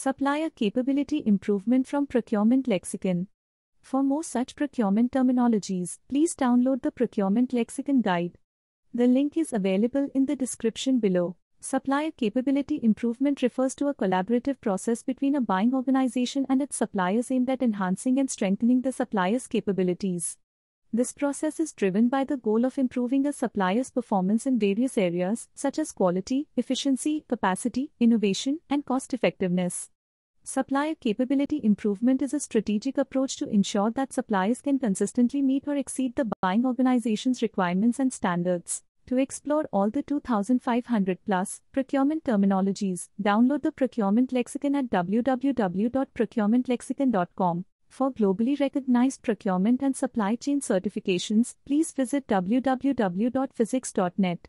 Supplier Capability Improvement from Procurement Lexicon. For more such procurement terminologies, please download the Procurement Lexicon Guide. The link is available in the description below. Supplier capability improvement refers to a collaborative process between a buying organization and its suppliers aimed at enhancing and strengthening the supplier's capabilities. This process is driven by the goal of improving a supplier's performance in various areas, such as quality, efficiency, capacity, innovation, and cost effectiveness. Supplier capability improvement is a strategic approach to ensure that suppliers can consistently meet or exceed the buying organization's requirements and standards. To explore all the 2,500 plus procurement terminologies, download the procurement lexicon at www.procurementlexicon.com. For globally recognized procurement and supply chain certifications, please visit www.physics.net.